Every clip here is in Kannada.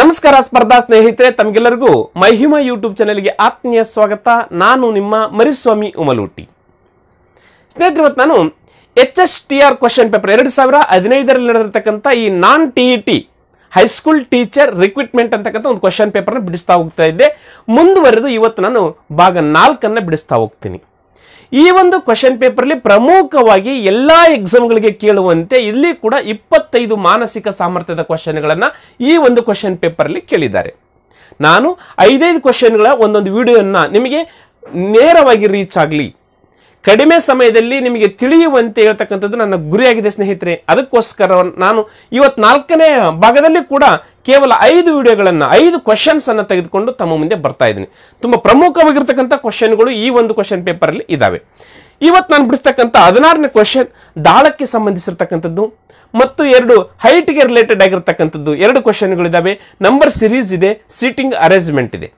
ನಮಸ್ಕಾರ ಸ್ಪರ್ಧಾ ಸ್ನೇಹಿತರೆ ತಮಗೆಲ್ಲರಿಗೂ ಮಹಿಮ ಯೂಟ್ಯೂಬ್ ಚಾನೆಲ್ಗೆ ಆತ್ಮೀಯ ಸ್ವಾಗತ ನಾನು ನಿಮ್ಮ ಮರಿಸ್ವಾಮಿ ಉಮಲೂಟಿ ಸ್ನೇಹಿತರೆ ಇವತ್ತು ನಾನು H S T R question paper ಎರಡು ಸಾವಿರ ಹದಿನೈದರಲ್ಲಿ ನಡೆದಿರತಕ್ಕಂಥ ಈ non T E T high school teacher recruitment ಅಂತಕ್ಕಂಥ ಒಂದು ಕ್ವಶನ್ ಪೇಪರ್ನ ಬಿಡಿಸ್ತಾ ಹೋಗ್ತಾ ಇದ್ದೆ ಮುಂದುವರೆದು ಇವತ್ತು ನಾನು ಭಾಗ ನಾಲ್ಕನ್ನು ಬಿಡಿಸ್ತಾ ಹೋಗ್ತೀನಿ ಈ ಒಂದು ಕ್ವಶನ್ ಪೇಪರ್ಲಿ ಪ್ರಮುಖವಾಗಿ ಎಲ್ಲ ಎಕ್ಸಾಮ್ಗಳಿಗೆ ಕೇಳುವಂತೆ ಇಲ್ಲಿ ಕೂಡ ಇಪ್ಪತ್ತೈದು ಮಾನಸಿಕ ಸಾಮರ್ಥ್ಯದ ಕ್ವಶನ್ಗಳನ್ನು ಈ ಒಂದು ಕ್ವಶನ್ ಪೇಪರ್ಲಿ ಕೇಳಿದ್ದಾರೆ ನಾನು ಐದೈದು ಕ್ವಶನ್ಗಳ ಒಂದೊಂದು ವಿಡಿಯೋನ ನಿಮಗೆ ನೇರವಾಗಿ ರೀಚ್ ಆಗಲಿ ಕಡಿಮೆ ಸಮಯದಲ್ಲಿ ನಿಮಗೆ ತಿಳಿಯುವಂತೆ ಹೇಳ್ತಕ್ಕಂಥದ್ದು ನನ್ನ ಗುರಿಯಾಗಿದೆ ಸ್ನೇಹಿತರೆ ಅದಕ್ಕೋಸ್ಕರ ನಾನು ಇವತ್ತು ನಾಲ್ಕನೇ ಭಾಗದಲ್ಲಿ ಕೂಡ ಕೇವಲ ಐದು ವಿಡಿಯೋಗಳನ್ನು ಐದು ಕ್ವಶನ್ಸ್ ಅನ್ನು ತೆಗೆದುಕೊಂಡು ತಮ್ಮ ಮುಂದೆ ಬರ್ತಾ ಇದ್ದೀನಿ ತುಂಬ ಪ್ರಮುಖವಾಗಿರ್ತಕ್ಕಂಥ ಕ್ವಶನ್ಗಳು ಈ ಒಂದು ಕ್ವಶನ್ ಪೇಪರಲ್ಲಿ ಇದ್ದಾವೆ ಇವತ್ತು ನಾನು ಬಿಡಿಸ್ತಕ್ಕಂಥ ಹದಿನಾರನೇ ಕ್ವಶನ್ ದಾಳಕ್ಕೆ ಸಂಬಂಧಿಸಿರ್ತಕ್ಕಂಥದ್ದು ಮತ್ತು ಎರಡು ಹೈಟ್ಗೆ ರಿಲೇಟೆಡ್ ಆಗಿರ್ತಕ್ಕಂಥದ್ದು ಎರಡು ಕ್ವಶನ್ಗಳಿದ್ದಾವೆ ನಂಬರ್ ಸಿರೀಸ್ ಇದೆ ಸೀಟಿಂಗ್ ಅರೇಂಜ್ಮೆಂಟ್ ಇದೆ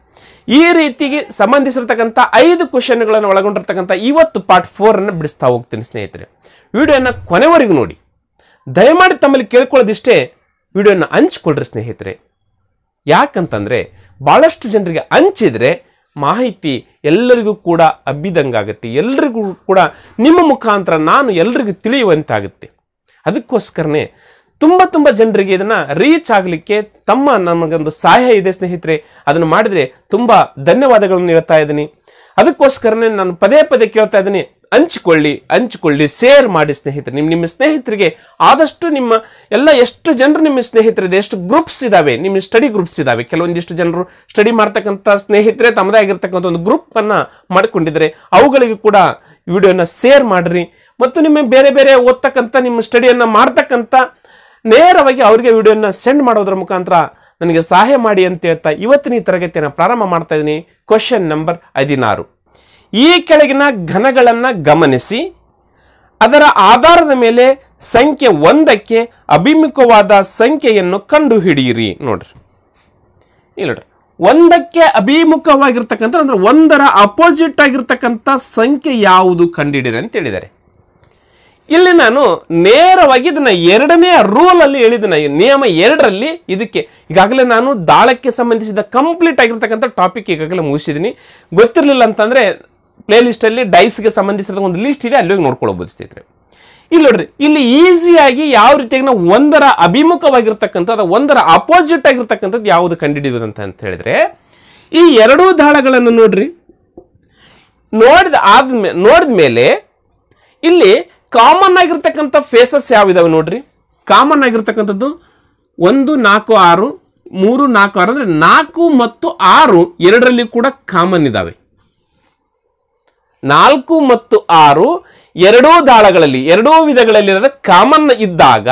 ಈ ರೀತಿಗೆ ಸಂಬಂಧಿಸಿರ್ತಕ್ಕಂಥ ಐದು ಕ್ವಶನ್ಗಳನ್ನು ಒಳಗೊಂಡಿರ್ತಕ್ಕಂಥ ಇವತ್ತು ಪಾರ್ಟ್ ಫೋರನ್ನು ಬಿಡಿಸ್ತಾ ಹೋಗ್ತೀನಿ ಸ್ನೇಹಿತರೆ ವಿಡಿಯೋನ ಕೊನೆವರೆಗೂ ನೋಡಿ ದಯಮಾಡಿ ತಮ್ಮಲ್ಲಿ ಕೇಳ್ಕೊಳ್ಳೋದಿಷ್ಟೇ ವಿಡಿಯೋನ ಹಂಚ್ಕೊಳ್ರಿ ಸ್ನೇಹಿತರೆ ಯಾಕಂತಂದರೆ ಭಾಳಷ್ಟು ಜನರಿಗೆ ಹಂಚಿದರೆ ಮಾಹಿತಿ ಎಲ್ಲರಿಗೂ ಕೂಡ ಹಬ್ಬಿದಂಗಾಗುತ್ತೆ ಎಲ್ರಿಗೂ ಕೂಡ ನಿಮ್ಮ ಮುಖಾಂತರ ನಾನು ಎಲ್ರಿಗೂ ತಿಳಿಯುವಂತಾಗುತ್ತೆ ಅದಕ್ಕೋಸ್ಕರನೇ ತುಂಬ ತುಂಬ ಜನರಿಗೆ ಇದನ್ನ ರೀಚ್ ಆಗಲಿಕ್ಕೆ ತಮ್ಮ ನಮಗೊಂದು ಸಹಾಯ ಇದೆ ಸ್ನೇಹಿತರೆ ಅದನ್ನು ಮಾಡಿದ್ರೆ ತುಂಬ ಧನ್ಯವಾದಗಳನ್ನು ಹೇಳ್ತಾ ಇದ್ದೀನಿ ಅದಕ್ಕೋಸ್ಕರನೇ ನಾನು ಪದೇ ಪದೇ ಕೇಳ್ತಾ ಇದ್ದೀನಿ ಹಂಚಿಕೊಳ್ಳಿ ಹಂಚಿಕೊಳ್ಳಿ ಶೇರ್ ಮಾಡಿ ಸ್ನೇಹಿತರೆ ನಿಮ್ಮ ನಿಮ್ಮ ಸ್ನೇಹಿತರಿಗೆ ಆದಷ್ಟು ನಿಮ್ಮ ಎಲ್ಲ ಎಷ್ಟು ಜನರು ನಿಮ್ಮ ಸ್ನೇಹಿತರಿದೆ ಎಷ್ಟು ಗ್ರೂಪ್ಸ್ ಇದಾವೆ ನಿಮ್ಮ ಸ್ಟಡಿ ಗ್ರೂಪ್ಸ್ ಇದಾವೆ ಕೆಲವೊಂದಿಷ್ಟು ಜನರು ಸ್ಟಡಿ ಮಾಡ್ತಕ್ಕಂಥ ಸ್ನೇಹಿತರೆ ತಮ್ಮದೇ ಆಗಿರ್ತಕ್ಕಂಥ ಒಂದು ಗ್ರೂಪನ್ನು ಮಾಡಿಕೊಂಡಿದ್ದಾರೆ ಅವುಗಳಿಗೆ ಕೂಡ ವಿಡಿಯೋನ ಶೇರ್ ಮಾಡಿರಿ ಮತ್ತು ನಿಮ್ಮ ಬೇರೆ ಬೇರೆ ಓದ್ತಕ್ಕಂಥ ನಿಮ್ಮ ಸ್ಟಡಿಯನ್ನು ಮಾಡ್ತಕ್ಕಂಥ ನೇರವಾಗಿ ಅವರಿಗೆ ವಿಡಿಯೋನ ಸೆಂಡ್ ಮಾಡೋದ್ರ ಮುಖಾಂತರ ನನಗೆ ಸಹಾಯ ಮಾಡಿ ಅಂತ ಹೇಳ್ತಾ ಇವತ್ತಿನ ಈ ತರಗತಿಯನ್ನು ಪ್ರಾರಂಭ ಮಾಡ್ತಾ ಇದ್ದೀನಿ ಕ್ವಶನ್ ನಂಬರ್ ಹದಿನಾರು ಈ ಕೆಳಗಿನ ಘನಗಳನ್ನು ಗಮನಿಸಿ ಅದರ ಆಧಾರದ ಮೇಲೆ ಸಂಖ್ಯೆ ಒಂದಕ್ಕೆ ಅಭಿಮುಖವಾದ ಸಂಖ್ಯೆಯನ್ನು ಕಂಡುಹಿಡಿಯಿರಿ ನೋಡ್ರಿ ಇಲ್ಲ ನೋಡ್ರಿ ಒಂದಕ್ಕೆ ಅಭಿಮುಖವಾಗಿರ್ತಕ್ಕಂಥ ಅಂದ್ರೆ ಒಂದರ ಅಪೋಸಿಟ್ ಆಗಿರ್ತಕ್ಕಂಥ ಸಂಖ್ಯೆ ಯಾವುದು ಕಂಡುಹಿಡಿಯಿರಿ ಅಂತ ಹೇಳಿದ್ದಾರೆ ಇಲ್ಲಿ ನಾನು ನೇರವಾಗಿ ಇದನ್ನ ಎರಡನೇ ರೂಲ್ ಅಲ್ಲಿ ಹೇಳಿದ ನಿಯಮ ಎರಡರಲ್ಲಿ ಇದಕ್ಕೆ ಈಗಾಗಲೇ ನಾನು ದಾಳಕ್ಕೆ ಸಂಬಂಧಿಸಿದ ಕಂಪ್ಲೀಟ್ ಆಗಿರ್ತಕ್ಕಂಥ ಟಾಪಿಕ್ ಈಗಾಗಲೇ ಮುಗಿಸಿದೀನಿ ಗೊತ್ತಿರಲಿಲ್ಲ ಅಂತಂದ್ರೆ ಪ್ಲೇ ಲಿಸ್ಟ್ ಅಲ್ಲಿ ಡೈಸ್ಗೆ ಸಂಬಂಧಿಸಿದ ಒಂದು ಲಿಸ್ಟ್ ಇದೆ ಅಲ್ಲಿ ಹೋಗಿ ನೋಡ್ಕೊಳ್ಬೋದು ಸ್ನೇಹಿತರೆ ಇಲ್ಲಿ ನೋಡ್ರಿ ಇಲ್ಲಿ ಈಸಿಯಾಗಿ ಯಾವ ರೀತಿಯಾಗಿ ನಾವು ಒಂದರ ಅಭಿಮುಖವಾಗಿರ್ತಕ್ಕಂಥದ್ದು ಒಂದರ ಅಪೋಸಿಟ್ ಆಗಿರ್ತಕ್ಕಂಥದ್ದು ಯಾವುದು ಕಂಡುಹಿಡಿಯುವುದಂತ ಅಂತ ಹೇಳಿದ್ರೆ ಈ ಎರಡೂ ದಾಳಗಳನ್ನು ನೋಡ್ರಿ ನೋಡಿದ ಆದ್ಮೇಲೆ ನೋಡಿದ ಮೇಲೆ ಇಲ್ಲಿ ಕಾಮನ್ ಆಗಿರ್ತಕ್ಕಂಥ ಫೇಸಸ್ ಯಾವಿದಾವೆ ನೋಡ್ರಿ ಕಾಮನ್ ಆಗಿರ್ತಕ್ಕಂಥದ್ದು ಒಂದು ನಾಲ್ಕು ಆರು ಮೂರು ನಾಲ್ಕು ಆರು ಅಂದರೆ ನಾಲ್ಕು ಮತ್ತು ಆರು ಎರಡರಲ್ಲಿ ಕೂಡ ಕಾಮನ್ ಇದಾವೆ ನಾಲ್ಕು ಮತ್ತು ಆರು ಎರಡೂ ದಾಳಗಳಲ್ಲಿ ಎರಡೂ ವಿಧಗಳಲ್ಲಿ ಕಾಮನ್ ಇದ್ದಾಗ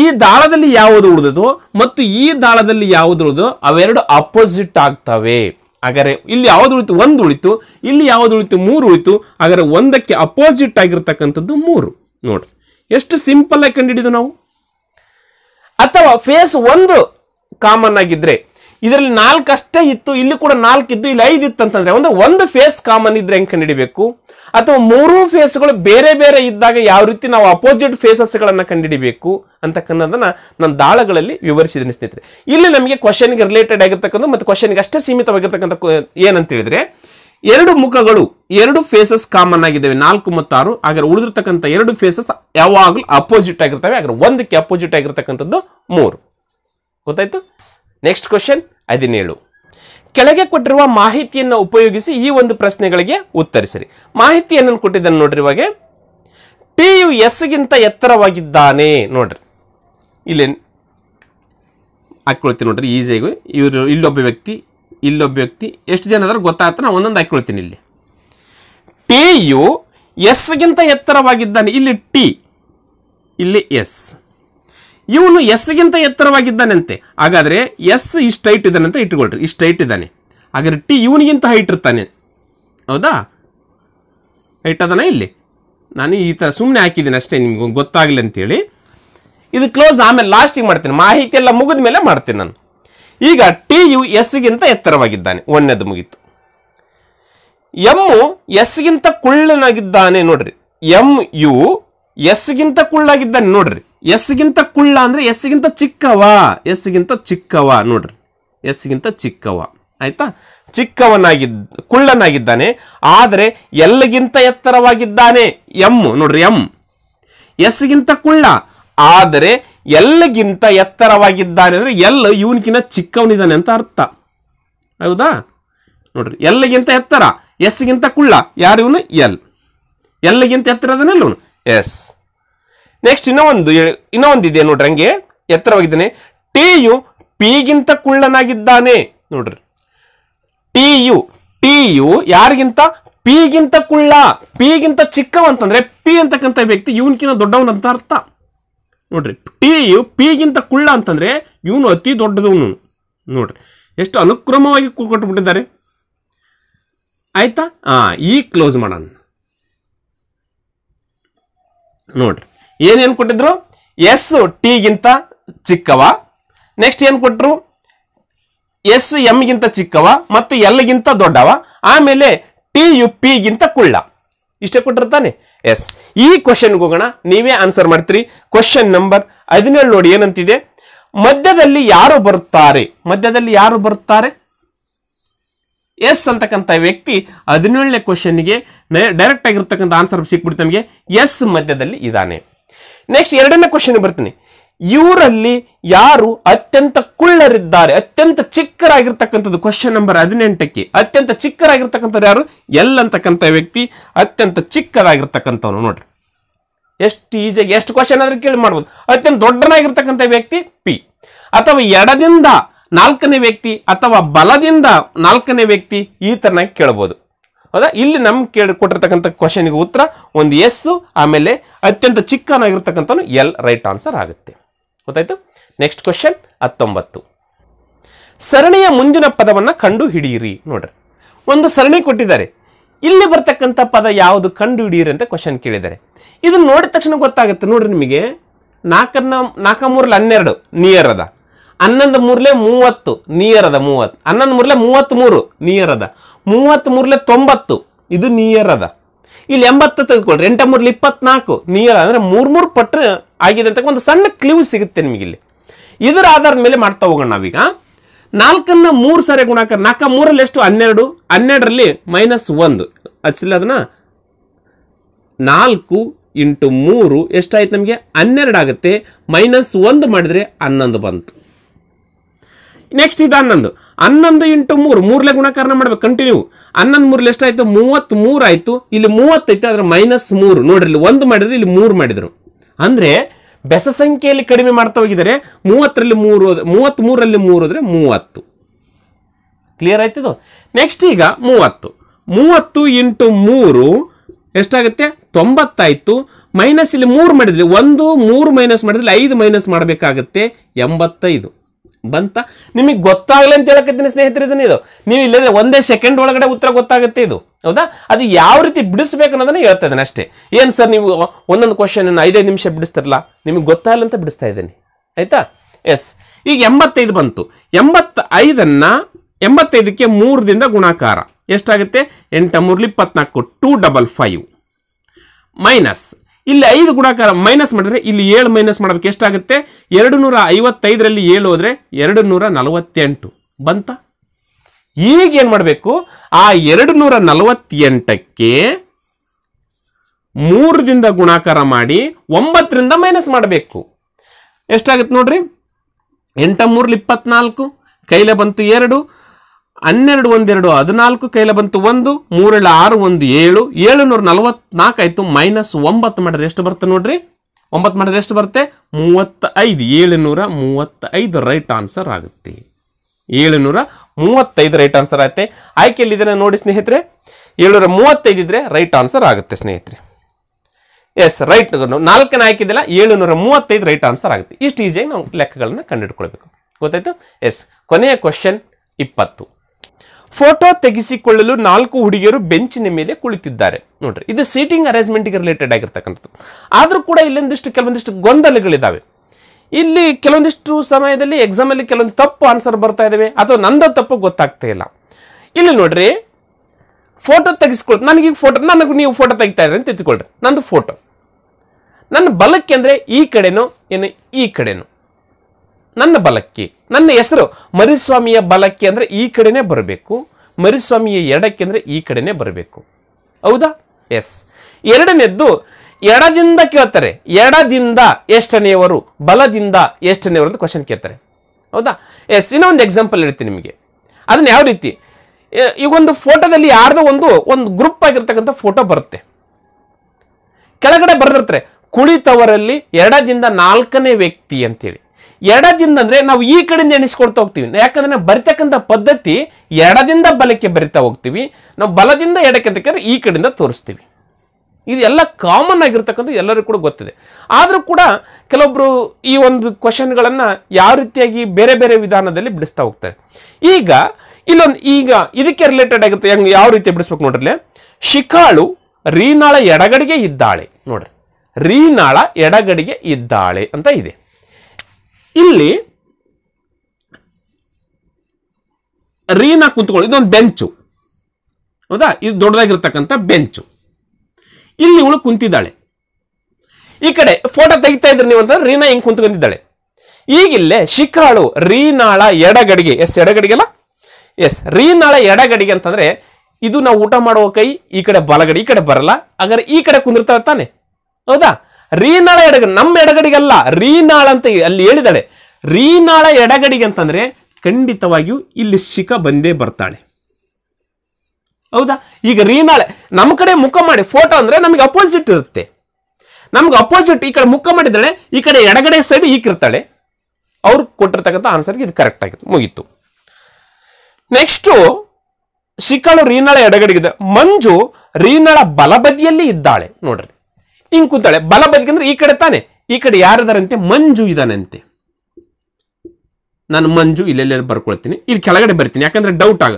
ಈ ದಾಳದಲ್ಲಿ ಯಾವುದು ಉಳಿದದು ಮತ್ತು ಈ ದಾಳದಲ್ಲಿ ಯಾವುದು ಉಳಿದೋ ಅವೆರಡು ಅಪೋಸಿಟ್ ಆಗ್ತವೆ ಹಾಗಾದರೆ ಇಲ್ಲಿ ಯಾವ್ದು ಉಳಿತು ಒಂದು ಉಳಿತು ಇಲ್ಲಿ ಯಾವ್ದು ಉಳಿತು ಮೂರು ಉಳಿತು ಆದರೆ ಒಂದಕ್ಕೆ ಅಪೋಸಿಟ್ ಆಗಿರ್ತಕ್ಕಂಥದ್ದು ಮೂರು ನೋಡು ಎಷ್ಟು ಸಿಂಪಲ್ ಆಗಿ ಕಂಡುಹಿಡಿದು ನಾವು ಅಥವಾ ಫೇಸ್ ಒಂದು ಕಾಮನ್ ಆಗಿದ್ರೆ ಇದರಲ್ಲಿ ನಾಲ್ಕು ಅಷ್ಟೇ ಇತ್ತು ಇಲ್ಲಿ ಕೂಡ ನಾಲ್ಕು ಇದ್ದು ಇಲ್ಲಿ ಐದು ಇತ್ತು ಅಂತಂದ್ರೆ ಒಂದು ಒಂದು ಫೇಸ್ ಕಾಮನ್ ಇದ್ರೆ ಹೆಂಗೆ ಕಂಡಿಡಿಬೇಕು ಅಥವಾ ಮೂರು ಫೇಸ್ಗಳು ಬೇರೆ ಬೇರೆ ಇದ್ದಾಗ ಯಾವ ರೀತಿ ನಾವು ಅಪೋಸಿಟ್ ಫೇಸಸ್ಗಳನ್ನು ಕಂಡಿಡಿಬೇಕು ಅಂತಕ್ಕನ್ನೋದನ್ನ ನನ್ನ ದಾಳಗಳಲ್ಲಿ ವಿವರಿಸಿದ್ದೀನಿ ಸ್ನೇಹಿತರೆ ಇಲ್ಲಿ ನಮಗೆ ಗೆ ರಿಲೇಟೆಡ್ ಆಗಿರ್ತಕ್ಕಂಥ ಮತ್ತು ಕ್ವಶನ್ಗೆ ಅಷ್ಟೇ ಸೀಮಿತವಾಗಿರ್ತಕ್ಕಂಥ ಏನಂತ ಹೇಳಿದ್ರೆ ಎರಡು ಮುಖಗಳು ಎರಡು ಫೇಸಸ್ ಕಾಮನ್ ಆಗಿದ್ದಾವೆ ನಾಲ್ಕು ಮತ್ತು ಆರು ಹಾಗಾದ್ರೆ ಉಳಿದಿರ್ತಕ್ಕಂಥ ಎರಡು ಫೇಸಸ್ ಯಾವಾಗಲೂ ಅಪೋಸಿಟ್ ಆಗಿರ್ತವೆ ಹಾಗಾದ್ರೆ ಒಂದಕ್ಕೆ ಅಪೋಸಿಟ್ ಆಗಿರ್ತಕ್ಕಂಥದ್ದು ಮೂರು ಗೊತ್ತಾಯ್ತು ನೆಕ್ಸ್ಟ್ ಕ್ವಶನ್ ಹದಿನೇಳು ಕೆಳಗೆ ಕೊಟ್ಟಿರುವ ಮಾಹಿತಿಯನ್ನು ಉಪಯೋಗಿಸಿ ಈ ಒಂದು ಪ್ರಶ್ನೆಗಳಿಗೆ ಉತ್ತರಿಸಿರಿ ಏನನ್ನು ಕೊಟ್ಟಿದ್ದಾನೆ ನೋಡ್ರಿ ಇವಾಗ ಟಿ ಯು ಎಸ್ಗಿಂತ ಎತ್ತರವಾಗಿದ್ದಾನೆ ನೋಡ್ರಿ ಇಲ್ಲಿ ಹಾಕ್ಕೊಳ್ತೀನಿ ನೋಡ್ರಿ ಈಸಿಯಾಗಿ ಇವರು ಇಲ್ಲೊಬ್ಬ ವ್ಯಕ್ತಿ ಇಲ್ಲೊಬ್ಬ ವ್ಯಕ್ತಿ ಎಷ್ಟು ಜನ ಅದ್ರ ಗೊತ್ತಾಗ್ತಾ ನಾವು ಒಂದೊಂದು ಹಾಕ್ಕೊಳ್ತೀನಿ ಇಲ್ಲಿ ಟಿ ಯು ಎಸ್ಗಿಂತ ಎತ್ತರವಾಗಿದ್ದಾನೆ ಇಲ್ಲಿ ಟಿ ಇಲ್ಲಿ ಎಸ್ ಇವನು ಎಸ್ಗಿಂತ ಎತ್ತರವಾಗಿದ್ದಾನಂತೆ ಹಾಗಾದರೆ ಎಸ್ ಇಷ್ಟು ಹೈಟ್ ಅಂತ ಇಟ್ಕೊಳ್ರಿ ಇಷ್ಟು ಹೈಟ್ ಇದ್ದಾನೆ ಹಾಗಾದ್ರೆ ಟಿ ಇವನಿಗಿಂತ ಹೈಟ್ ಇರ್ತಾನೆ ಹೌದಾ ಹೈಟ್ ಅದನ ಇಲ್ಲಿ ನಾನು ಈ ಥರ ಸುಮ್ಮನೆ ಹಾಕಿದ್ದೀನಿ ಅಷ್ಟೇ ನಿಮ್ಗೆ ಗೊತ್ತಾಗಲಿ ಅಂತೇಳಿ ಇದು ಕ್ಲೋಸ್ ಆಮೇಲೆ ಲಾಸ್ಟಿಗೆ ಮಾಡ್ತೀನಿ ಮಾಹಿತಿ ಎಲ್ಲ ಮುಗಿದ ಮೇಲೆ ಮಾಡ್ತೀನಿ ನಾನು ಈಗ ಟಿ ಯು ಎಸ್ಗಿಂತ ಎತ್ತರವಾಗಿದ್ದಾನೆ ಒಂದನೇದು ಮುಗೀತು ಎಮ್ಮು ಎಸ್ಗಿಂತ ಕುಳ್ಳನಾಗಿದ್ದಾನೆ ನೋಡ್ರಿ ಎಮ್ ಯು ಎಸ್ಗಿಂತ ಕುಳ್ಳಾಗಿದ್ದಾನೆ ನೋಡ್ರಿ ಎಸ್ಗಿಂತ ಕುಳ್ಳ ಅಂದರೆ ಎಸ್ಗಿಂತ ಚಿಕ್ಕವ ಎಸ್ಗಿಂತ ಚಿಕ್ಕವ ನೋಡ್ರಿ ಎಸ್ಗಿಂತ ಚಿಕ್ಕವ ಆಯ್ತಾ ಚಿಕ್ಕವನಾಗಿದ್ದ ಕುಳ್ಳನಾಗಿದ್ದಾನೆ ಆದರೆ ಎಲ್ಲಗಿಂತ ಎತ್ತರವಾಗಿದ್ದಾನೆ ಎಮ್ ನೋಡ್ರಿ ಎಮ್ ಎಸ್ಗಿಂತ ಕುಳ್ಳ ಆದರೆ ಎಲ್ಲಗಿಂತ ಎತ್ತರವಾಗಿದ್ದಾನೆ ಅಂದರೆ ಎಲ್ ಇವನಿಗಿಂತ ಚಿಕ್ಕವನಿದ್ದಾನೆ ಅಂತ ಅರ್ಥ ಹೌದಾ ನೋಡ್ರಿ ಎಲ್ಲಗಿಂತ ಎತ್ತರ ಎಸ್ಗಿಂತ ಕುಳ್ಳ ಯಾರು ಇವನು ಎಲ್ ಎಲ್ಲಗಿಂತ ಎತ್ತರ ಅದಾನೆ ಎಸ್ ನೆಕ್ಸ್ಟ್ ಇನ್ನೊಂದು ಇನ್ನೊಂದು ಇದೆ ನೋಡ್ರಿ ಹಂಗೆ ಎತ್ತರವಾಗಿದ್ದಾನೆ ಟಿ ಯು ಪಿಗಿಂತ ಕುಳ್ಳನಾಗಿದ್ದಾನೆ ನೋಡ್ರಿ ಟಿಯು ಯು ಯು ಯಾರಿಗಿಂತ ಪಿಗಿಂತ ಕುಳ್ಳ ಪಿಗಿಂತ ಚಿಕ್ಕವ ಅಂತಂದ್ರೆ ಪಿ ಅಂತಕ್ಕಂಥ ವ್ಯಕ್ತಿ ಇವನ್ಕಿಂತ ದೊಡ್ಡವನು ಅಂತ ಅರ್ಥ ನೋಡ್ರಿ ಟಿ ಯು ಪಿಗಿಂತ ಕುಳ್ಳ ಅಂತಂದ್ರೆ ಇವನು ಅತಿ ದೊಡ್ಡದವನು ನೋಡ್ರಿ ಎಷ್ಟು ಅನುಕ್ರಮವಾಗಿ ಕೊಟ್ಬಿಟ್ಟಿದ್ದಾರೆ ಆಯ್ತಾ ಈ ಕ್ಲೋಸ್ ಮಾಡೋಣ ನೋಡ್ರಿ ಏನೇನು ಕೊಟ್ಟಿದ್ರು ಎಸ್ ಟಿಗಿಂತ ಚಿಕ್ಕವ ನೆಕ್ಸ್ಟ್ ಏನು ಕೊಟ್ಟರು ಎಸ್ ಗಿಂತ ಚಿಕ್ಕವ ಮತ್ತು ಎಲ್ಗಿಂತ ದೊಡ್ಡವ ಆಮೇಲೆ ಟಿ ಯು ಪಿಗಿಂತ ಕುಳ್ಳ ಇಷ್ಟೇ ಕೊಟ್ಟಿರ್ತಾನೆ ಎಸ್ ಈ ಕ್ವಶನ್ಗೆ ಹೋಗೋಣ ನೀವೇ ಆನ್ಸರ್ ಮಾಡ್ತೀರಿ ಕ್ವಶನ್ ನಂಬರ್ ಹದಿನೇಳು ನೋಡಿ ಏನಂತಿದೆ ಮಧ್ಯದಲ್ಲಿ ಯಾರು ಬರುತ್ತಾರೆ ಮಧ್ಯದಲ್ಲಿ ಯಾರು ಬರುತ್ತಾರೆ ಎಸ್ ಅಂತಕ್ಕಂಥ ವ್ಯಕ್ತಿ ಹದಿನೇಳನೇ ಕ್ವಶನ್ಗೆ ಡೈರೆಕ್ಟ್ ಆಗಿರ್ತಕ್ಕಂಥ ಆನ್ಸರ್ ಸಿಕ್ಬಿಡ್ತು ನಮಗೆ ಎಸ್ ಮಧ್ಯದಲ್ಲಿ ಇದ್ದಾನೆ ನೆಕ್ಸ್ಟ್ ಎರಡನೇ ಕ್ವಶನ್ ಬರ್ತೀನಿ ಇವರಲ್ಲಿ ಯಾರು ಅತ್ಯಂತ ಕುಳ್ಳರಿದ್ದಾರೆ ಅತ್ಯಂತ ಚಿಕ್ಕರಾಗಿರ್ತಕ್ಕಂಥದ್ದು ಕ್ವಶನ್ ನಂಬರ್ ಹದಿನೆಂಟಕ್ಕೆ ಅತ್ಯಂತ ಚಿಕ್ಕರಾಗಿರ್ತಕ್ಕಂಥವ್ರು ಯಾರು ಎಲ್ ಅಂತಕ್ಕಂಥ ವ್ಯಕ್ತಿ ಅತ್ಯಂತ ಚಿಕ್ಕದಾಗಿರ್ತಕ್ಕಂಥವ್ನು ನೋಡ್ರಿ ಎಷ್ಟು ಈಜಿಯಾಗಿ ಎಷ್ಟು ಕ್ವಶನ್ ಆದ್ರೆ ಕೇಳಿ ಮಾಡ್ಬೋದು ಅತ್ಯಂತ ದೊಡ್ಡನಾಗಿರ್ತಕ್ಕಂಥ ವ್ಯಕ್ತಿ ಪಿ ಅಥವಾ ಎಡದಿಂದ ನಾಲ್ಕನೇ ವ್ಯಕ್ತಿ ಅಥವಾ ಬಲದಿಂದ ನಾಲ್ಕನೇ ವ್ಯಕ್ತಿ ಈ ತರನಾಗಿ ಕೇಳ್ಬೋದು ಹೌದಾ ಇಲ್ಲಿ ನಮ್ಗೆ ಕೇಳಿ ಕೊಟ್ಟಿರ್ತಕ್ಕಂಥ ಕ್ವಶನ್ಗೆ ಉತ್ತರ ಒಂದು ಎಸ್ಸು ಆಮೇಲೆ ಅತ್ಯಂತ ಚಿಕ್ಕನಾಗಿರ್ತಕ್ಕಂಥ ಎಲ್ ರೈಟ್ ಆನ್ಸರ್ ಆಗುತ್ತೆ ಗೊತ್ತಾಯ್ತು ನೆಕ್ಸ್ಟ್ ಕ್ವಶನ್ ಹತ್ತೊಂಬತ್ತು ಸರಣಿಯ ಮುಂದಿನ ಪದವನ್ನು ಕಂಡು ಹಿಡಿಯಿರಿ ನೋಡ್ರಿ ಒಂದು ಸರಣಿ ಕೊಟ್ಟಿದ್ದಾರೆ ಇಲ್ಲಿ ಬರ್ತಕ್ಕಂಥ ಪದ ಯಾವುದು ಕಂಡು ಹಿಡಿಯಿರಿ ಅಂತ ಕ್ವಶನ್ ಕೇಳಿದ್ದಾರೆ ಇದನ್ನು ನೋಡಿದ ತಕ್ಷಣ ಗೊತ್ತಾಗುತ್ತೆ ನೋಡ್ರಿ ನಿಮಗೆ ನಾಲ್ಕನ್ನ ನಾಲ್ಕ ಮೂರಲ್ಲಿ ಹನ್ನೆರಡು ನಿಯರ್ ಅದ ಹನ್ನೊಂದು ಮೂರಲೆ ಮೂವತ್ತು ನಿಯರ್ ಅದ ಮೂವತ್ತು ಹನ್ನೊಂದು ಮೂರಲೆ ಮೂರು ನಿಯರ್ ಅದ ಮೂವತ್ತ್ ಮೂರ್ಲೆ ತೊಂಬತ್ತು ಇದು ನಿಯರ್ ಅದ ಇಲ್ಲಿ ಎಂಬತ್ತು ತೆಗೆದುಕೊಳ್ಳ್ರಿ ಎಂಟ ಮೂರ್ಲಿ ಇಪ್ಪತ್ನಾಲ್ಕು ನಿಯರ್ ಅಂದ್ರೆ ಮೂರ್ ಮೂರು ಪಟ್ರೆ ಆಗಿದೆ ಅಂತ ಒಂದು ಸಣ್ಣ ಕ್ಲೀವ್ ಸಿಗುತ್ತೆ ನಿಮಗೆ ಇಲ್ಲಿ ಇದರ ಆಧಾರದ ಮೇಲೆ ಮಾಡ್ತಾ ಹೋಗೋಣ ನಾವೀಗ ನಾಲ್ಕನ್ನ ಮೂರು ಸರಿ ಗುಣಾಕಾರ ನಾಲ್ಕ ಮೂರಲ್ಲಿ ಎಷ್ಟು ಹನ್ನೆರಡು ಹನ್ನೆರಡರಲ್ಲಿ ಮೈನಸ್ ಒಂದು ಹಚ್ಚಿಲ್ಲ ಅದನ್ನ ನಾಲ್ಕು ಇಂಟು ಮೂರು ಎಷ್ಟಾಯ್ತು ನಮಗೆ ಹನ್ನೆರಡು ಆಗುತ್ತೆ ಮೈನಸ್ ಒಂದು ಮಾಡಿದ್ರೆ ಹನ್ನೊಂದು ಬಂತು ನೆಕ್ಸ್ಟ್ ಇದು ಹನ್ನೊಂದು ಹನ್ನೊಂದು ಇಂಟು ಮೂರು ಮೂರಲೇ ಗುಣಕಾರಣ ಮಾಡ್ಬೇಕು ಕಂಟಿನ್ಯೂ ಹನ್ನೊಂದು ಮೂರಲ್ಲಿ ಎಷ್ಟಾಯಿತು ಮೂವತ್ತ್ ಮೂರು ಆಯಿತು ಇಲ್ಲಿ ಮೂವತ್ತೈತೆ ಆದರೆ ಮೈನಸ್ ಮೂರು ನೋಡ್ರಿ ಇಲ್ಲಿ ಒಂದು ಮಾಡಿದರೆ ಇಲ್ಲಿ ಮೂರು ಮಾಡಿದರು ಅಂದರೆ ಬೆಸ ಸಂಖ್ಯೆಯಲ್ಲಿ ಕಡಿಮೆ ಮಾಡ್ತಾ ಹೋಗಿದರೆ ಮೂವತ್ತರಲ್ಲಿ ಮೂರು ಮೂವತ್ತ್ ಮೂರಲ್ಲಿ ಮೂರು ಅಂದರೆ ಮೂವತ್ತು ಕ್ಲಿಯರ್ ಆಯ್ತದ ನೆಕ್ಸ್ಟ್ ಈಗ ಮೂವತ್ತು ಮೂವತ್ತು ಇಂಟು ಮೂರು ಎಷ್ಟಾಗುತ್ತೆ ತೊಂಬತ್ತಾಯಿತು ಮೈನಸ್ ಇಲ್ಲಿ ಮೂರು ಮಾಡಿದರೆ ಒಂದು ಮೂರು ಮೈನಸ್ ಮಾಡಿದ್ರೆ ಐದು ಮೈನಸ್ ಮಾಡಬೇಕಾಗತ್ತೆ ಎಂಬತ್ತೈದು ಬಂತ ನಿಮಗೆ ಗೊತ್ತಾಗಲಿ ಅಂತ ಹೇಳಕತ್ತೀನಿ ಸ್ನೇಹಿತರೆ ಇದು ನೀವು ಇಲ್ಲದೆ ಒಂದೇ ಸೆಕೆಂಡ್ ಒಳಗಡೆ ಉತ್ತರ ಗೊತ್ತಾಗುತ್ತೆ ಇದು ಹೌದಾ ಅದು ಯಾವ ರೀತಿ ಬಿಡಿಸ್ಬೇಕು ಅನ್ನೋದನ್ನ ಹೇಳ್ತಾ ಇದ್ದಾನೆ ಅಷ್ಟೇ ಏನು ಸರ್ ನೀವು ಒಂದೊಂದು ಕ್ವಶನ್ ಐದೈದು ನಿಮಿಷ ಬಿಡಿಸ್ತಿರಲ್ಲ ನಿಮಗೆ ಗೊತ್ತಾಗಲಿ ಅಂತ ಬಿಡಿಸ್ತಾ ಇದ್ದೀನಿ ಆಯ್ತಾ ಎಸ್ ಈಗ ಎಂಬತ್ತೈದು ಬಂತು ಎಂಬತ್ತೈದನ್ನು ಎಂಬತ್ತೈದಕ್ಕೆ ಮೂರರಿಂದ ಗುಣಾಕಾರ ಎಷ್ಟಾಗುತ್ತೆ ಎಂಟ ಮೂರ್ಲಿ ಇಪ್ಪತ್ನಾಲ್ಕು ಟೂ ಡಬಲ್ ಫೈವ್ ಮೈನಸ್ ಇಲ್ಲಿ ಐದು ಗುಣಾಕಾರ ಮೈನಸ್ ಮಾಡಿದ್ರೆ ಇಲ್ಲಿ ಏಳು ಮೈನಸ್ ಮಾಡಬೇಕು ಎಷ್ಟಾಗುತ್ತೆ ಎರಡು ನೂರ ಐವತ್ತೈದರಲ್ಲಿ ಏಳು ಹೋದ್ರೆ ಎರಡು ನೂರ ನಲವತ್ತೆಂಟು ಬಂತ ಈಗ ಏನು ಮಾಡಬೇಕು ಆ ಎರಡು ನೂರ ನಲವತ್ತೆಂಟಕ್ಕೆ ಮೂರರಿಂದ ಗುಣಾಕಾರ ಮಾಡಿ ಒಂಬತ್ತರಿಂದ ಮೈನಸ್ ಮಾಡಬೇಕು ಎಷ್ಟಾಗುತ್ತೆ ನೋಡ್ರಿ ಎಂಟ ಮೂರಲ್ಲಿ ಇಪ್ಪತ್ನಾಲ್ಕು ಕೈಲೆ ಬಂತು ಎರಡು ಹನ್ನೆರಡು ಒಂದೆರಡು ಹದಿನಾಲ್ಕು ಕೈಲ ಬಂತು ಒಂದು ಮೂರೇಳು ಆರು ಒಂದು ಏಳು ಏಳುನೂರ ನಲವತ್ನಾಲ್ಕು ಆಯಿತು ಮೈನಸ್ ಒಂಬತ್ತು ಮಾಡಿದ್ರೆ ಎಷ್ಟು ಬರುತ್ತೆ ನೋಡ್ರಿ ಒಂಬತ್ತು ಮಾಡಿದ್ರೆ ಎಷ್ಟು ಬರುತ್ತೆ ಮೂವತ್ತೈದು ಏಳುನೂರ ಮೂವತ್ತೈದು ರೈಟ್ ಆನ್ಸರ್ ಆಗುತ್ತೆ ಏಳುನೂರ ಮೂವತ್ತೈದು ರೈಟ್ ಆನ್ಸರ್ ಆಗುತ್ತೆ ಆಯ್ಕೆಯಲ್ಲಿ ಇದನ್ನು ನೋಡಿ ಸ್ನೇಹಿತರೆ ಏಳುನೂರ ಮೂವತ್ತೈದು ಇದ್ರೆ ರೈಟ್ ಆನ್ಸರ್ ಆಗುತ್ತೆ ಸ್ನೇಹಿತರೆ ಎಸ್ ರೈಟ್ ನಾಲ್ಕನೇ ಆಯ್ಕಿದೆಲ್ಲ ಏಳುನೂರ ಮೂವತ್ತೈದು ರೈಟ್ ಆನ್ಸರ್ ಆಗುತ್ತೆ ಇಷ್ಟು ಈಸಿಯಾಗಿ ನಾವು ಲೆಕ್ಕಗಳನ್ನ ಕಂಡುಹಿಡ್ಕೊಳ್ಬೇಕು ಗೊತ್ತಾಯ್ತು ಎಸ್ ಕೊನೆಯ ಕ್ವಶನ್ ಇಪ್ಪತ್ತು ಫೋಟೋ ತೆಗೆಸಿಕೊಳ್ಳಲು ನಾಲ್ಕು ಹುಡುಗಿಯರು ಬೆಂಚಿನ ಮೇಲೆ ಕುಳಿತಿದ್ದಾರೆ ನೋಡ್ರಿ ಇದು ಸೀಟಿಂಗ್ ಅರೇಂಜ್ಮೆಂಟ್ಗೆ ರಿಲೇಟೆಡ್ ಆಗಿರ್ತಕ್ಕಂಥದ್ದು ಆದರೂ ಕೂಡ ಇಲ್ಲೊಂದಿಷ್ಟು ಕೆಲವೊಂದಿಷ್ಟು ಗೊಂದಲಗಳಿದ್ದಾವೆ ಇಲ್ಲಿ ಕೆಲವೊಂದಿಷ್ಟು ಸಮಯದಲ್ಲಿ ಎಕ್ಸಾಮಲ್ಲಿ ಕೆಲವೊಂದು ತಪ್ಪು ಆನ್ಸರ್ ಬರ್ತಾ ಇದ್ದಾವೆ ಅಥವಾ ನಂದ ತಪ್ಪು ಗೊತ್ತಾಗ್ತಾ ಇಲ್ಲ ಇಲ್ಲಿ ನೋಡ್ರಿ ಫೋಟೋ ನನಗೆ ಈಗ ಫೋಟೋ ನನಗೆ ನೀವು ಫೋಟೋ ತೆಗಿತಾ ಇದ್ರೆ ಅಂತ ತಿಳ್ಕೊಳ್ರಿ ನಂದು ಫೋಟೋ ನನ್ನ ಬಲಕ್ಕೆ ಅಂದರೆ ಈ ಕಡೆನೋ ಏನು ಈ ಕಡೆನೋ ನನ್ನ ಬಲಕ್ಕೆ ನನ್ನ ಹೆಸರು ಮರಿಸ್ವಾಮಿಯ ಬಲಕ್ಕೆ ಅಂದರೆ ಈ ಕಡೆನೇ ಬರಬೇಕು ಮರಿಸ್ವಾಮಿಯ ಎಡಕ್ಕೆ ಅಂದರೆ ಈ ಕಡೆನೇ ಬರಬೇಕು ಹೌದಾ ಎಸ್ ಎರಡನೇದ್ದು ಎಡದಿಂದ ಕೇಳ್ತಾರೆ ಎಡದಿಂದ ಎಷ್ಟನೆಯವರು ಬಲದಿಂದ ಎಷ್ಟನೆಯವರು ಅಂತ ಕ್ವಶನ್ ಕೇಳ್ತಾರೆ ಹೌದಾ ಎಸ್ ಇನ್ನೊಂದು ಎಕ್ಸಾಂಪಲ್ ಹೇಳ್ತೀನಿ ನಿಮಗೆ ಅದನ್ನು ಯಾವ ರೀತಿ ಈಗ ಒಂದು ಫೋಟೋದಲ್ಲಿ ಯಾರ್ದೋ ಒಂದು ಒಂದು ಗ್ರೂಪ್ ಆಗಿರ್ತಕ್ಕಂಥ ಫೋಟೋ ಬರುತ್ತೆ ಕೆಳಗಡೆ ಬರೆದಿರ್ತಾರೆ ಕುಳಿತವರಲ್ಲಿ ಎರಡದಿಂದ ನಾಲ್ಕನೇ ವ್ಯಕ್ತಿ ಅಂತೇಳಿ ಎಡದಿಂದ ಅಂದ್ರೆ ನಾವು ಈ ಕಡೆಯಿಂದ ಎಣಿಸ್ಕೊಳ್ತಾ ಹೋಗ್ತೀವಿ ಯಾಕಂದ್ರೆ ನಾವು ಬರಿತಕ್ಕಂಥ ಪದ್ಧತಿ ಎಡದಿಂದ ಬಲಕ್ಕೆ ಬರಿತಾ ಹೋಗ್ತೀವಿ ನಾವು ಬಲದಿಂದ ಎಡಕ್ಕೆ ಅಂತ ಈ ಕಡೆಯಿಂದ ತೋರಿಸ್ತೀವಿ ಇದೆಲ್ಲ ಕಾಮನ್ ಆಗಿರ್ತಕ್ಕಂಥ ಎಲ್ಲರಿಗೂ ಕೂಡ ಗೊತ್ತಿದೆ ಆದರೂ ಕೂಡ ಕೆಲವೊಬ್ಬರು ಈ ಒಂದು ಕ್ವಶನ್ಗಳನ್ನು ಯಾವ ರೀತಿಯಾಗಿ ಬೇರೆ ಬೇರೆ ವಿಧಾನದಲ್ಲಿ ಬಿಡಿಸ್ತಾ ಹೋಗ್ತಾರೆ ಈಗ ಇಲ್ಲೊಂದು ಈಗ ಇದಕ್ಕೆ ರಿಲೇಟೆಡ್ ಆಗಿರುತ್ತೆ ಹೆಂಗೆ ಯಾವ ರೀತಿ ಬಿಡಿಸ್ಬೇಕು ನೋಡ್ರಿ ಶಿಕಾಳು ರೀನಾಳ ಎಡಗಡೆಗೆ ಇದ್ದಾಳೆ ನೋಡ್ರಿ ರೀನಾಳ ಎಡಗಡೆಗೆ ಇದ್ದಾಳೆ ಅಂತ ಇದೆ ಇಲ್ಲಿ ರೀನಾ ಕುಂತ್ಕೊಳ್ಳಿ ಇದೊಂದು ಬೆಂಚು ಹೌದಾ ಇದು ದೊಡ್ಡದಾಗಿರ್ತಕ್ಕಂಥ ಬೆಂಚು ಇಲ್ಲಿ ಇವಳು ಕುಂತಿದ್ದಾಳೆ ಈ ಕಡೆ ಫೋಟೋ ತೆಗಿತಾ ಇದ್ರೆ ನೀವು ಅಂತ ರೀನಾ ಹಿಂಗೆ ಕುಂತ್ಕೊಂಡಿದ್ದಾಳೆ ಈಗಿಲ್ಲೇ ಶಿಖಾಳು ರೀನಾಳ ಎಡಗಡಿಗೆ ಎಸ್ ಎಡಗಡಿಗೆ ಅಲ್ಲ ಎಸ್ ರೀನಾಳ ಎಡಗಡಿಗೆ ಅಂತಂದ್ರೆ ಇದು ನಾವು ಊಟ ಮಾಡುವ ಕೈ ಈ ಕಡೆ ಬಲಗಡೆ ಈ ಕಡೆ ಬರಲ್ಲ ಹಾಗಾದ್ರೆ ಈ ಕಡೆ ಕುಂದಿರ್ತಾಳೆ ತಾನೆ ಹೌದಾ ರೀನಾಳ ಎಡಗಡೆ ನಮ್ಮ ಅಲ್ಲ ರೀನಾಳ ಅಂತ ಅಲ್ಲಿ ಹೇಳಿದಾಳೆ ರೀನಾಳ ಎಡಗಡಿಗೆ ಅಂತಂದ್ರೆ ಖಂಡಿತವಾಗಿಯೂ ಇಲ್ಲಿ ಶಿಖ ಬಂದೇ ಬರ್ತಾಳೆ ಹೌದಾ ಈಗ ರೀನಾಳೆ ನಮ್ಮ ಕಡೆ ಮುಖ ಮಾಡಿ ಫೋಟೋ ಅಂದ್ರೆ ನಮಗೆ ಅಪೋಸಿಟ್ ಇರುತ್ತೆ ನಮ್ಗೆ ಅಪೋಸಿಟ್ ಈ ಕಡೆ ಮುಖ ಮಾಡಿದಾಳೆ ಈ ಕಡೆ ಎಡಗಡೆ ಸೈಡ್ ಈಕಿರ್ತಾಳೆ ಅವ್ರು ಕೊಟ್ಟಿರ್ತಕ್ಕಂಥ ಆನ್ಸರ್ಗೆ ಇದು ಕರೆಕ್ಟ್ ಆಗಿತ್ತು ಮುಗೀತು ನೆಕ್ಸ್ಟು ಶಿಖಳು ರೀನಾಳ ಎಡಗಡೆಗಿದೆ ಮಂಜು ರೀನಾಳ ಬಲಬದಿಯಲ್ಲಿ ಇದ್ದಾಳೆ ನೋಡ್ರಿ ಹಿಂಗೆ ಕೂತಾಳೆ ಬಲ ಬದುಕಂದ್ರೆ ಈ ಕಡೆ ತಾನೆ ಈ ಕಡೆ ಯಾರದಾರಂತೆ ಮಂಜು ಇದಾನಂತೆ ನಾನು ಮಂಜು ಇಲ್ಲೆಲ್ಲ ಬರ್ಕೊಳ್ತೀನಿ ಇಲ್ಲಿ ಕೆಳಗಡೆ ಬರ್ತೀನಿ ಯಾಕಂದ್ರೆ ಡೌಟ್ ಆಗ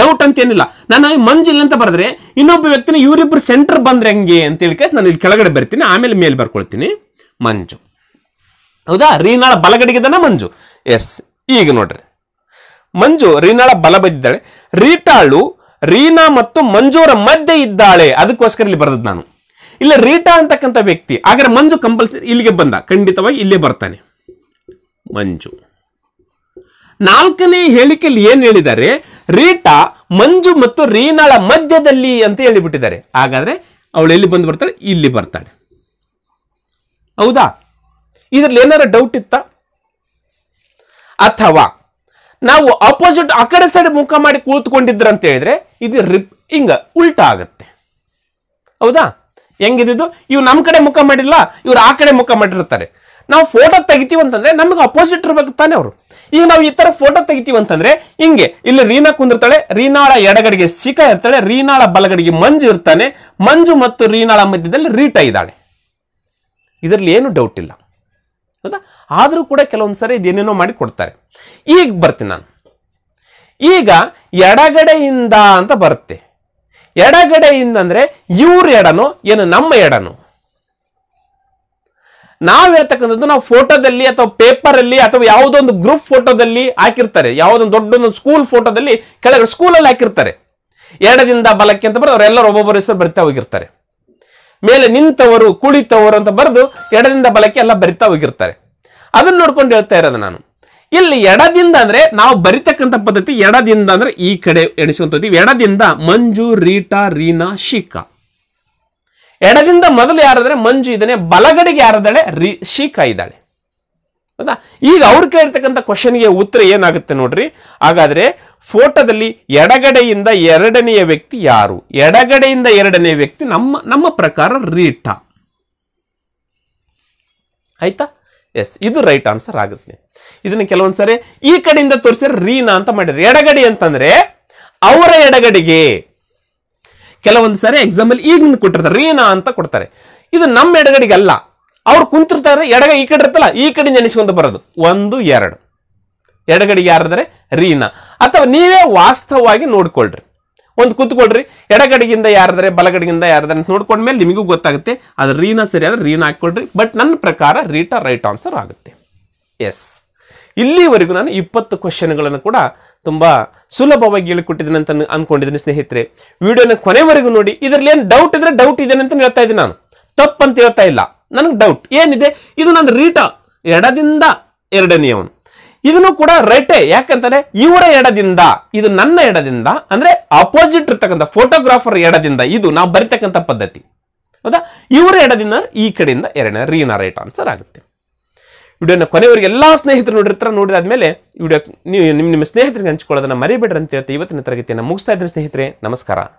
ಡೌಟ್ ಅಂತ ಏನಿಲ್ಲ ನಾನು ಮಂಜು ಇಲ್ಲ ಅಂತ ಬರೆದ್ರೆ ಇನ್ನೊಬ್ಬ ವ್ಯಕ್ತಿನ ಇವರಿಬ್ರು ಸೆಂಟರ್ ಬಂದ್ರೆ ಹಂಗೆ ಅಂತ ಕೇಸ್ ನಾನು ಇಲ್ಲಿ ಕೆಳಗಡೆ ಬರ್ತೀನಿ ಆಮೇಲೆ ಮೇಲೆ ಬರ್ಕೊಳ್ತೀನಿ ಮಂಜು ಹೌದಾ ರೀನಾಳ ಬಲಗಡೆಗಿದ್ದಾನ ಮಂಜು ಎಸ್ ಈಗ ನೋಡ್ರಿ ಮಂಜು ರೀನಾಳ ಬಲ ಬದಿದ್ದಾಳೆ ರೀಟಾಳು ರೀನಾ ಮತ್ತು ಮಂಜೂರ ಮಧ್ಯೆ ಇದ್ದಾಳೆ ಅದಕ್ಕೋಸ್ಕರ ಇಲ್ಲಿ ಬರೆದದ್ದು ನಾನು ಇಲ್ಲ ರೀಟಾ ಅಂತಕ್ಕಂಥ ವ್ಯಕ್ತಿ ಹಾಗಾದ್ರೆ ಮಂಜು ಕಂಪಲ್ಸರಿ ಇಲ್ಲಿಗೆ ಬಂದ ಖಂಡಿತವಾಗಿ ಇಲ್ಲೇ ಬರ್ತಾನೆ ಮಂಜು ನಾಲ್ಕನೇ ಹೇಳಿಕೆಯಲ್ಲಿ ಏನು ಹೇಳಿದ್ದಾರೆ ರೀಟಾ ಮಂಜು ಮತ್ತು ರೀನಾಳ ಮಧ್ಯದಲ್ಲಿ ಅಂತ ಹೇಳಿಬಿಟ್ಟಿದ್ದಾರೆ ಹಾಗಾದ್ರೆ ಅವಳು ಎಲ್ಲಿ ಬಂದು ಬರ್ತಾಳೆ ಇಲ್ಲಿ ಬರ್ತಾಳೆ ಹೌದಾ ಇದರಲ್ಲಿ ಏನಾರ ಡೌಟ್ ಇತ್ತ ಅಥವಾ ನಾವು ಅಪೋಸಿಟ್ ಆ ಕಡೆ ಸೈಡ್ ಮುಖ ಮಾಡಿ ಕೂತ್ಕೊಂಡಿದ್ರಂತ ಅಂತ ಹೇಳಿದ್ರೆ ಇದು ರಿಪ್ ಹಿಂಗ ಉಲ್ಟಾ ಆಗತ್ತೆ ಹೌದಾ ಹೆಂಗಿದ್ದು ಇವ್ರು ನಮ್ಮ ಕಡೆ ಮುಖ ಮಾಡಿಲ್ಲ ಇವ್ರು ಆ ಕಡೆ ಮುಖ ಮಾಡಿರ್ತಾರೆ ನಾವು ಫೋಟೋ ತೆಗಿತೀವಿ ಅಂತಂದ್ರೆ ನಮಗೆ ಅಪೋಸಿಟ್ ಇರ್ಬೇಕು ತಾನೆ ಅವರು ಈಗ ನಾವು ಈ ತರ ಫೋಟೋ ತೆಗಿತೀವಿ ಅಂತಂದ್ರೆ ಹಿಂಗೆ ಇಲ್ಲಿ ರೀನಾ ಕುಂದಿರ್ತಾಳೆ ರೀನಾಳ ಎಡಗಡೆಗೆ ಸಿಖ ಇರ್ತಾಳೆ ರೀನಾಳ ಬಲಗಡೆಗೆ ಮಂಜು ಇರ್ತಾನೆ ಮಂಜು ಮತ್ತು ರೀನಾಳ ಮಧ್ಯದಲ್ಲಿ ರೀಟ ಇದ್ದಾಳೆ ಇದರಲ್ಲಿ ಏನು ಡೌಟ್ ಇಲ್ಲ ಹೌದಾ ಆದರೂ ಕೂಡ ಕೆಲವೊಂದ್ಸರಿ ಇದೇನೇನೋ ಮಾಡಿ ಕೊಡ್ತಾರೆ ಈಗ ಬರ್ತೀನಿ ನಾನು ಈಗ ಎಡಗಡೆಯಿಂದ ಅಂತ ಬರುತ್ತೆ ಎಡಗಡೆಯಿಂದ ಅಂದ್ರೆ ಇವ್ರ ಎಡನು ಏನು ನಮ್ಮ ಎಡನು ನಾವು ಹೇಳ್ತಕ್ಕಂಥದ್ದು ನಾವು ಫೋಟೋದಲ್ಲಿ ಅಥವಾ ಪೇಪರ್ ಅಲ್ಲಿ ಅಥವಾ ಯಾವುದೊಂದು ಗ್ರೂಪ್ ಫೋಟೋದಲ್ಲಿ ಹಾಕಿರ್ತಾರೆ ಯಾವುದೊಂದು ದೊಡ್ಡೊಂದು ಸ್ಕೂಲ್ ಫೋಟೋದಲ್ಲಿ ಕೆಳಗಡೆ ಸ್ಕೂಲಲ್ಲಿ ಹಾಕಿರ್ತಾರೆ ಎಡದಿಂದ ಬಲಕ್ಕೆ ಅಂತ ಬರೆದು ಅವರೆಲ್ಲರೂ ಒಬ್ಬೊಬ್ಬರ ಹೆಸರು ಬರಿತಾ ಹೋಗಿರ್ತಾರೆ ಮೇಲೆ ನಿಂತವರು ಕುಳಿತವರು ಅಂತ ಬರೆದು ಎಡದಿಂದ ಬಲಕ್ಕೆ ಎಲ್ಲ ಬರಿತಾ ಹೋಗಿರ್ತಾರೆ ಅದನ್ನ ನೋಡ್ಕೊಂಡು ಹೇಳ್ತಾ ಇರೋದು ನಾನು ಇಲ್ಲಿ ಎಡದಿಂದ ಅಂದ್ರೆ ನಾವು ಬರಿತಕ್ಕಂಥ ಪದ್ಧತಿ ಎಡದಿಂದ ಅಂದ್ರೆ ಈ ಕಡೆ ಎಣಿಸ್ಕೊಂತೀವಿ ಎಡದಿಂದ ಮಂಜು ರೀಟಾ ರೀನಾ ಶಿಖ ಎಡದಿಂದ ಮೊದಲು ಯಾರಾದ್ರೆ ಮಂಜು ಇದನ್ನೆ ಬಲಗಡೆಗೆ ಯಾರದಾಳೆ ರಿ ಶಿಖ ಇದ್ದಾಳೆ ಹೌದಾ ಈಗ ಅವ್ರು ಕೇಳಿರ್ತಕ್ಕಂಥ ಕ್ವಶನ್ಗೆ ಉತ್ತರ ಏನಾಗುತ್ತೆ ನೋಡ್ರಿ ಹಾಗಾದ್ರೆ ಫೋಟೋದಲ್ಲಿ ಎಡಗಡೆಯಿಂದ ಎರಡನೆಯ ವ್ಯಕ್ತಿ ಯಾರು ಎಡಗಡೆಯಿಂದ ಎರಡನೇ ವ್ಯಕ್ತಿ ನಮ್ಮ ನಮ್ಮ ಪ್ರಕಾರ ರೀಟಾ ಆಯ್ತಾ ಎಸ್ ಇದು ರೈಟ್ ಆನ್ಸರ್ ಆಗುತ್ತೆ ಇದನ್ನ ಕೆಲವೊಂದ್ಸರಿ ಈ ಕಡೆಯಿಂದ ತೋರಿಸಿದ್ರೆ ರೀನಾ ಅಂತ ಮಾಡಿದ್ರೆ ಎಡಗಡಿ ಅಂತಂದ್ರೆ ಅವರ ಎಡಗಡಿಗೆ ಕೆಲವೊಂದು ಸರಿ ಎಕ್ಸಾಂಪಲ್ ಈಗ ಕೊಟ್ಟಿರ್ತಾರೆ ರೀನಾ ಅಂತ ಕೊಡ್ತಾರೆ ಇದು ನಮ್ಮ ಎಡಗಡಿಗೆ ಅಲ್ಲ ಅವ್ರು ಕುಂತಿರ್ತಾರೆ ಎಡಗ ಈ ಕಡೆ ಇರ್ತಲ್ಲ ಈ ಕಡೆ ನೆನೆಸ್ಕೊಂಡು ಬರೋದು ಒಂದು ಎರಡು ಎಡಗಡಿಗೆ ಯಾರಿದ್ರೆ ರೀನಾ ಅಥವಾ ನೀವೇ ವಾಸ್ತವವಾಗಿ ನೋಡ್ಕೊಳ್ರಿ ಒಂದು ಕೂತ್ಕೊಳ್ರಿ ಎಡಗಡೆಗಿಂದ ಯಾರಿದ್ರೆ ಬಲಗಡೆಗಿಂದ ನೋಡ್ಕೊಂಡ ನೋಡ್ಕೊಂಡ್ಮೇಲೆ ನಿಮಗೂ ಗೊತ್ತಾಗುತ್ತೆ ಅದು ರೀನಾ ಸರಿ ಆದರೆ ರೀನಾ ಹಾಕ್ಕೊಳ್ರಿ ಬಟ್ ನನ್ನ ಪ್ರಕಾರ ರೀಟಾ ರೈಟ್ ಆನ್ಸರ್ ಆಗುತ್ತೆ ಎಸ್ ಇಲ್ಲಿವರೆಗೂ ನಾನು ಇಪ್ಪತ್ತು ಕ್ವಶನ್ಗಳನ್ನು ಕೂಡ ತುಂಬ ಸುಲಭವಾಗಿ ಹೇಳಿಕೊಟ್ಟಿದ್ದೇನೆ ಅಂತ ಅಂದ್ಕೊಂಡಿದ್ದೀನಿ ಸ್ನೇಹಿತರೆ ವಿಡಿಯೋನ ಕೊನೆವರೆಗೂ ನೋಡಿ ಇದರಲ್ಲಿ ಏನು ಡೌಟ್ ಇದ್ರೆ ಡೌಟ್ ಇದೇನೆ ಅಂತ ಹೇಳ್ತಾ ಇದ್ದೀನಿ ನಾನು ತಪ್ಪು ಅಂತ ಹೇಳ್ತಾ ಇಲ್ಲ ನನಗೆ ಡೌಟ್ ಏನಿದೆ ಇದು ನನ್ನ ರೀಟ ಎಡದಿಂದ ಎರಡನೆಯವನು ಇದನ್ನು ಕೂಡ ರೈಟೆ ಯಾಕಂತಾರೆ ಇವರ ಎಡದಿಂದ ಇದು ನನ್ನ ಎಡದಿಂದ ಅಂದ್ರೆ ಅಪೋಸಿಟ್ ಇರ್ತಕ್ಕಂಥ ಫೋಟೋಗ್ರಾಫರ್ ಎಡದಿಂದ ಇದು ನಾವು ಬರಿತಕ್ಕಂಥ ಪದ್ಧತಿ ಹೌದಾ ಇವರ ಎಡದಿಂದ ಈ ಕಡೆಯಿಂದ ಎರಡನೇ ರೀನ ರೈಟ್ ಆನ್ಸರ್ ಆಗುತ್ತೆ ವಿಡಿಯೋನ ಕೊನೆಯವರೆಗೆ ಎಲ್ಲ ಸ್ನೇಹಿತರು ನೋಡಿರ್ತಾರೆ ನೋಡಿದಾದ್ಮೇಲೆ ವಿಡಿಯೋ ನೀವು ನಿಮ್ಮ ನಿಮ್ಮ ಸ್ನೇಹಿತರಿಗೆ ಹಂಚಿಕೊಳ್ಳೋದನ್ನ ಮರಿಬೇಡ್ರಂತ ಅಂತ ಹೇಳ್ತಾ ಇವತ್ತಿನ ತರಗತಿಯನ್ನು ಮುಗಿಸ್ತಾ ಇದ್ದೀನಿ ಸ್ನೇಹಿತರೆ ನಮಸ್ಕಾರ